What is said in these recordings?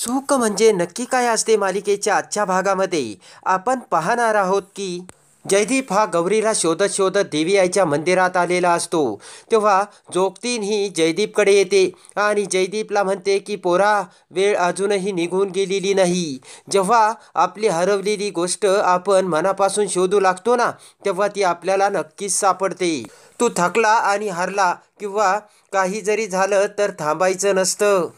सुख म्हणजे नक्की काय असते मालिकेच्या आजच्या भागामध्ये आपण पाहणार आहोत की जयदीप हा गौरीला शोधत शोधत देवी आईच्या मंदिरात आलेला असतो तेव्हा जोगतीन ही जयदीपकडे येते आणि जयदीपला म्हणते की पोरा वेळ अजूनही निघून गेलेली नाही जेव्हा आपली हरवलेली गोष्ट आपण मनापासून शोधू लागतो ना तेव्हा ती आपल्याला नक्कीच सापडते तू थकला आणि हरला किंवा काही जरी झालं तर थांबायचं नसतं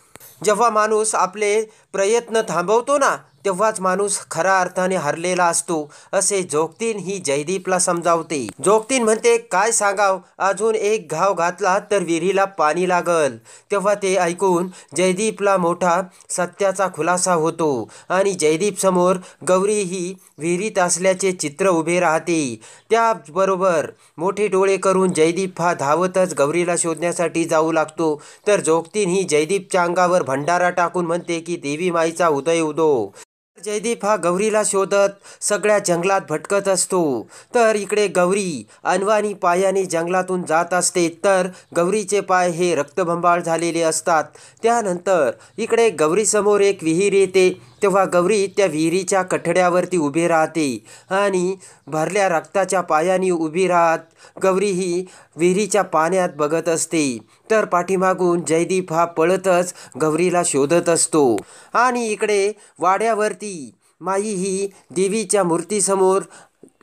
जेव्हा माणूस आपले प्रयत्न थांबवतो ना तेव्हाच माणूस खऱ्या अर्थाने हरलेला असतो असे जोगतीन ही जयदीपला समजावते जोगतीन म्हणते काय सांगाव अजून एक घाव घातला तर विहिरीला पाणी लागल तेव्हा ते ऐकून जयदीपला मोठा सत्याचा खुलासा होतो आणि जयदीप समोर गौरी ही विहिरीत असल्याचे चित्र उभे राहते त्याबरोबर मोठे डोळे करून जयदीप हा धावतच गौरीला शोधण्यासाठी जाऊ लागतो तर जोगतीन ही जयदीपच्या अंगावर भंडारा टाकून म्हणते की देवी माईचा उदय उदो जयदीप हा गौरीला शोधत सगळ्या जंगलात भटकत असतो तर इकडे गौरी अनवानी पायाने जंगलातून जात असते तर गौरीचे पाय हे रक्तभंबाळ झालेले असतात त्यानंतर इकडे गौरीसमोर एक विहीर येते तेव्हा गौरी त्या विहिरीच्या कठड्यावरती उभी राहते आणि भरल्या रक्ताच्या पायाने उभी राहत गौरी ही विहिरीच्या पाण्यात बघत असते तर पाठीमागून जयदीप हा पळतच गौरीला शोधत असतो आणि इकडे वाड्यावरती माई ही देवीच्या मूर्तीसमोर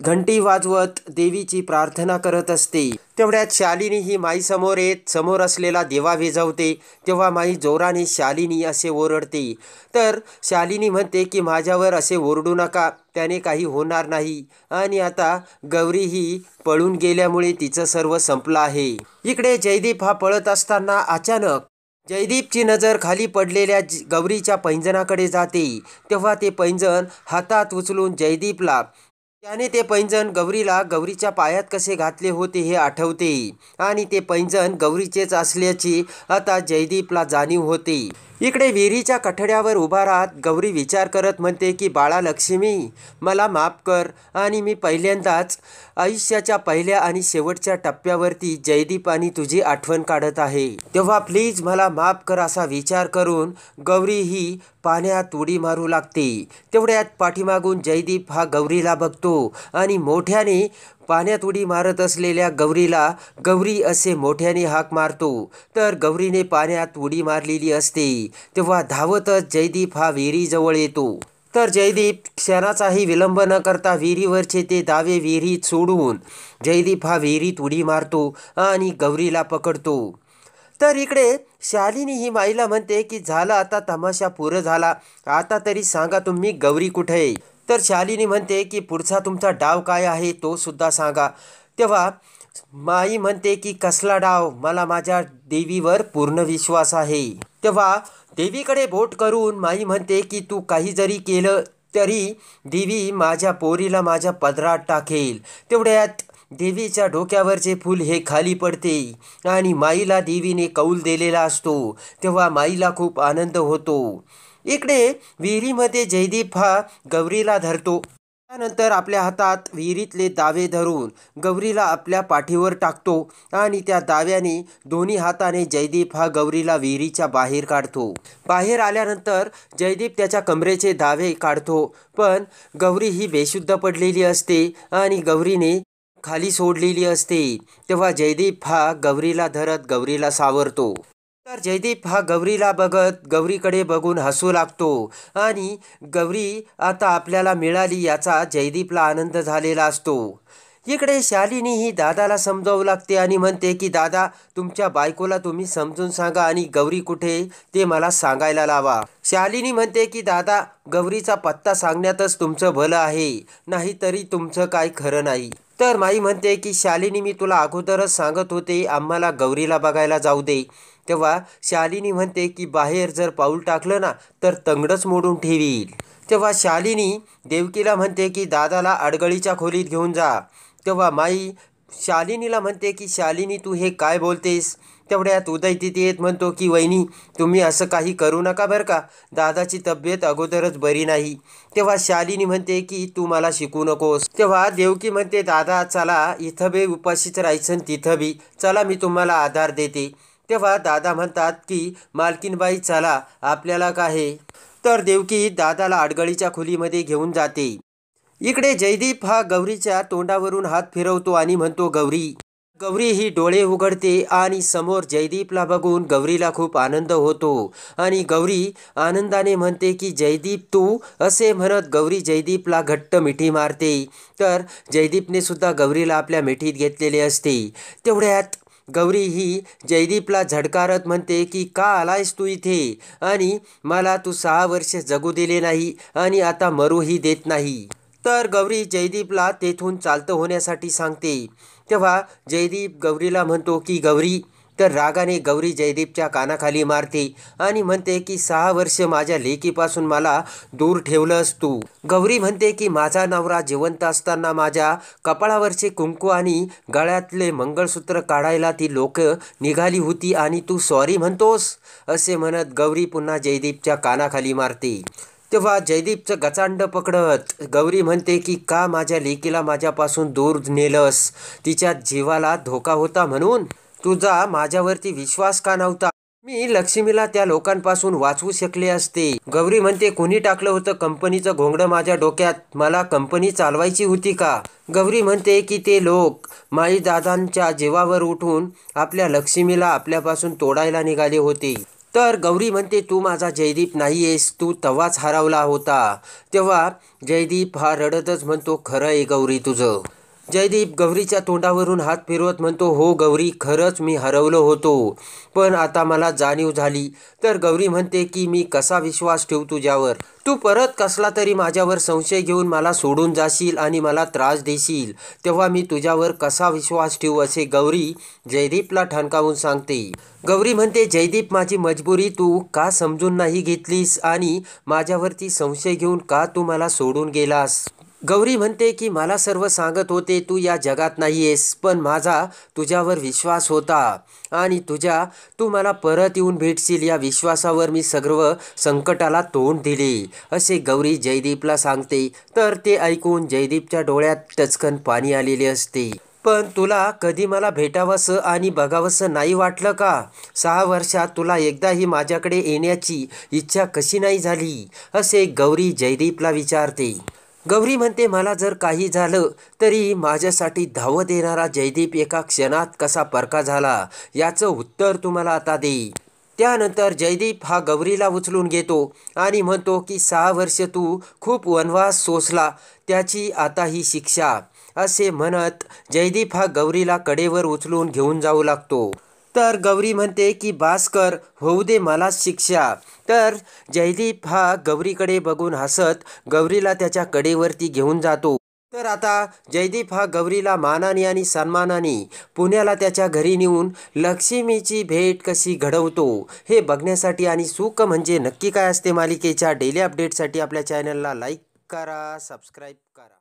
घंटी वाजवत देवीची प्रार्थना करत असते तेवढ्यात शालिनी ही माई समोर येत समोर असलेला देवा विझवते तेव्हा माई जोराने शालिनी असे ओरडते तर शालिनी म्हणते की माझ्यावर असे ओरडू नका त्याने काही होणार नाही आणि आता गौरी ही पळून गेल्यामुळे तिचं सर्व संपलं आहे इकडे जयदीप हा पळत असताना अचानक जयदीपची नजर खाली पडलेल्या गौरीच्या पैंजणाकडे जाते तेव्हा ते पैंजण हातात उचलून जयदीपला त्याने ते पैंजण गौरीला गौरीच्या पायात कसे घातले होते हे आठवते आणि ते पैंजण गौरीचेच असल्याची आता जयदीपला जाणीव होते इकडे विहिरीच्या कठड्यावर उभा राहत गौरी विचार करत म्हणते की बाळा लक्ष्मी मला माफ कर आणि मी पहिल्यांदाच आयुष्याच्या पहिल्या आणि शेवटच्या टप्प्यावरती जयदीप आणि तुझी आठवण काढत आहे तेव्हा प्लीज मला माफ कर असा विचार करून गौरी ही पाण्यात उडी मारू लागते तेवढ्यात पाठीमागून जयदीप हा गौरीला बघतो आणि मोठ्याने पाण्यात उडी मारत असलेल्या गौरीला गौरी असे मोठ्याने हाक मारतो तर गौरीने पाण्यात उडी मारलेली असते तेव्हा धावतच जयदीप हा विहिरीजवळ येतो तर जयदीप क्षणाचाही विलंब न करता विहिरीवरचे ते दावे विहिरीत सोडून जयदीप हा विहिरीत उडी मारतो आणि गौरीला पकडतो तर इकडे शालिनी ही माईला म्हणते की झाला आता तमाशा पुरं झाला आता तरी सांगा तुम्ही गौरी कुठे तर शालिनी म्हणते की पुढचा तुमचा डाव काय आहे तो सुद्धा सांगा तेव्हा माई म्हणते की कसला डाव मला माझ्या देवीवर पूर्ण विश्वास आहे तेव्हा देवीकडे बोट करून माई म्हणते की तू काही जरी केलं तरी देवी माझ्या पोरीला माझ्या पदरात टाकेल तेवढ्यात देवीच्या डोक्यावरचे फूल हे खाली पडते आणि माईला देवीने कौल दिलेला असतो तेव्हा माईला खूप आनंद होतो इकडे विहिरीमध्ये जयदीप हा गौरीला धरतो त्यानंतर आपल्या हातात विहिरीतले दावे धरून गौरीला आपल्या पाठीवर टाकतो आणि त्या दाव्याने दोन्ही हाताने जयदीप हा गौरीला विहिरीच्या बाहेर काढतो बाहेर आल्यानंतर जयदीप त्याच्या कमरेचे दावे काढतो पण गौरी ही बेशुद्ध पडलेली असते आणि गौरीने खाली सोडलेली असते तेव्हा जयदीप हा गौरीला धरत गौरीला सावरतो तर जयदीप हा गौरीला बघत गौरीकडे बघून हसू लागतो आणि गौरी आता आपल्याला मिळाली याचा जयदीपला आनंद झालेला असतो इकडे शालिनी ही दादाला समजावू लागते आणि म्हणते की दादा तुमच्या बायकोला तुम्ही समजून सांगा आणि गौरी कुठे ते मला सांगायला लावा शालिनी म्हणते की दादा गौरीचा पत्ता सांगण्यातच तुमचं भलं आहे नाहीतरी तुमचं काय खरं नाही तर माई म्हणते की शालिनी मी तुला अगोदरच सांगत होते आम्हाला गौरीला बघायला जाऊ दे तेव्हा शालिनी म्हणते की बाहेर जर पाऊल टाकलं ना तर तंगडच मोडून ठेवील तेव्हा शालिनी देवकीला म्हणते की दादाला अडगळीच्या खोलीत घेऊन जा तेव्हा माई शालिनीला म्हणते की शालिनी तू हे काय बोलतेस तेवढ्यात उदय तिथे येत म्हणतो की वहिनी तुम्ही असं काही करू नका बरं का दादाची तब्येत अगोदरच बरी नाही तेव्हा शालिनी म्हणते की तू मला शिकू नकोस तेव्हा देवकी म्हणते दादा चला इथं बे उपाशीच राहायचं तिथं बी चला मी तुम्हाला आधार देते तेव्हा दादा म्हणतात की मालकीनबाई चला आपल्याला काय तर देवकी दादाला आडगळीच्या खोलीमध्ये घेऊन जाते इकडे जयदीप हा गौरीच्या तोंडावरून हात फिरवतो आणि म्हणतो गौरी गौरी ही डोळे उघडते आणि समोर जयदीपला बघून गौरीला खूप आनंद होतो आणि गौरी आनंदाने म्हणते की जयदीप तू असे म्हणत गौरी जयदीपला घट्ट मिठी मारते तर जयदीपने सुद्धा गौरीला आपल्या मिठीत घेतलेले असते तेवढ्यात गौरी ही जयदीपला झडकारत म्हणते की का आलायस तू इथे आणि मला तू सहा वर्ष जगू दिले नाही आणि आता मरूही देत नाही तर गौरी जयदीपला तेथून चालतं होण्यासाठी सांगते तेव्हा जयदीप गौरीला म्हणतो की गौरी तर रागाने गौरी जयदीपच्या कानाखाली मारते आणि म्हणते की सहा वर्ष माझ्या लेकीपासून मला दूर ठेवलंस तू गौरी म्हणते की माझा नवरा जिवंत असताना माझ्या कपाळावरचे कुंकू आणि गळ्यातले मंगळसूत्र काढायला ती लोक निघाली होती आणि तू सॉरी म्हणतोस असे म्हणत गौरी पुन्हा जयदीपच्या कानाखाली मारते तेव्हा जयदीपचं गचांड पकडत गौरी म्हणते की का माझ्या लेकीला माझ्यापासून दूर नेलस तिच्या जीवाला धोका होता म्हणून तुझा माझ्यावरती विश्वास का नव्हता मी लक्ष्मीला त्या लोकांपासून वाचवू शकले असते गौरी म्हणते कोणी टाकलं होतं कंपनीचं घोंगडं माझ्या डोक्यात मला कंपनी चालवायची होती का गौरी म्हणते की ते लोक माई दादांच्या जीवावर उठून आपल्या लक्ष्मीला आपल्यापासून तोडायला निघाले होते तर गौरी म्हणते तू माझा जयदीप नाही आहेस तू तवाच हरवला होता तेव्हा जयदीप हा रडतच म्हणतो खरं आहे गौरी तुझं जयदीप गौरीच्या तोंडावरून हात फिरवत म्हणतो हो गौरी खरंच मी हरवलो होतो पण आता मला जाणीव झाली तर गौरी म्हणते की मी कसा विश्वास ठेवू तुझ्यावर तू परत कसला तरी माझ्यावर संशय घेऊन मला सोडून जाशील आणि मला त्रास देशील तेव्हा मी तुझ्यावर कसा विश्वास ठेवू असे गौरी जयदीपला ठणकावून सांगते गौरी म्हणते जयदीप माझी मजबुरी तू का समजून नाही घेतलीस आणि माझ्यावरती संशय घेऊन का तू मला सोडून गेलास गौरी म्हणते की मला सर्व सांगत होते तू या जगात नाही आहेस पण माझा तुझ्यावर विश्वास होता आणि तुझ्या तू मला परत येऊन भेटशील या विश्वासावर मी सर्व संकटाला तोंड दिले असे गौरी जयदीपला सांगते तर ते ऐकून जयदीपच्या डोळ्यात टचकन पाणी आलेले असते पण तुला कधी मला भेटावंसं आणि बघावंसं नाही वाटलं का सहा वर्षात तुला एकदाही माझ्याकडे येण्याची इच्छा कशी नाही झाली असे गौरी जयदीपला विचारते गौरी म्हणते मला जर काही झालं तरी माझ्यासाठी धाव देणारा जयदीप एका क्षणात कसा परका झाला याचं उत्तर तुम्हाला आता देई त्यानंतर जयदीप हा गौरीला उचलून घेतो आणि म्हणतो की सहा वर्ष तू खूप वनवास सोसला त्याची आता ही शिक्षा असे म्हणत जयदीप हा गौरीला कडेवर उचलून घेऊन जाऊ लागतो तर गौरी म्हणते की भास्कर होऊ दे मला शिक्षा तर जयदीप हा गौरीकडे बघून हसत गौरीला त्याच्या कडेवरती घेऊन जातो तर आता जयदीप हा गौरीला मानाने आणि सन्मानाने पुण्याला त्याच्या घरी नेऊन लक्ष्मीची भेट कशी घडवतो हे बघण्यासाठी आणि सुख म्हणजे नक्की काय असते मालिकेच्या डेली अपडेटसाठी आपल्या चॅनलला लाईक करा सबस्क्राईब करा